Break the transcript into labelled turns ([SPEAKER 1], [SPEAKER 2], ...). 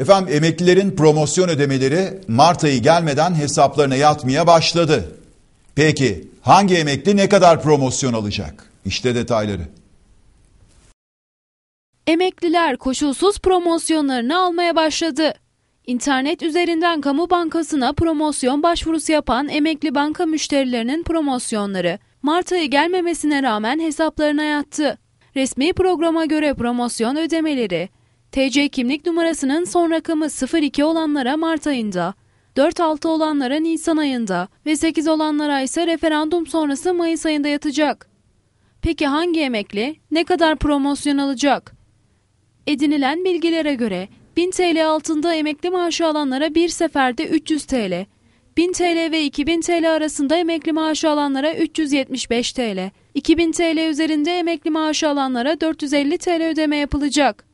[SPEAKER 1] Efendim emeklilerin promosyon ödemeleri Mart ayı gelmeden hesaplarına yatmaya başladı. Peki hangi emekli ne kadar promosyon alacak? İşte detayları.
[SPEAKER 2] Emekliler koşulsuz promosyonlarını almaya başladı. İnternet üzerinden kamu bankasına promosyon başvurusu yapan emekli banka müşterilerinin promosyonları Mart ayı gelmemesine rağmen hesaplarına yattı. Resmi programa göre promosyon ödemeleri TC kimlik numarasının son rakamı 02 olanlara Mart ayında, 46 olanlara Nisan ayında ve 8 olanlara ise referandum sonrası Mayıs ayında yatacak. Peki hangi emekli ne kadar promosyon alacak? Edinilen bilgilere göre 1000 TL altında emekli maaşı alanlara bir seferde 300 TL, 1000 TL ve 2000 TL arasında emekli maaşı alanlara 375 TL, 2000 TL üzerinde emekli maaşı alanlara 450 TL ödeme yapılacak.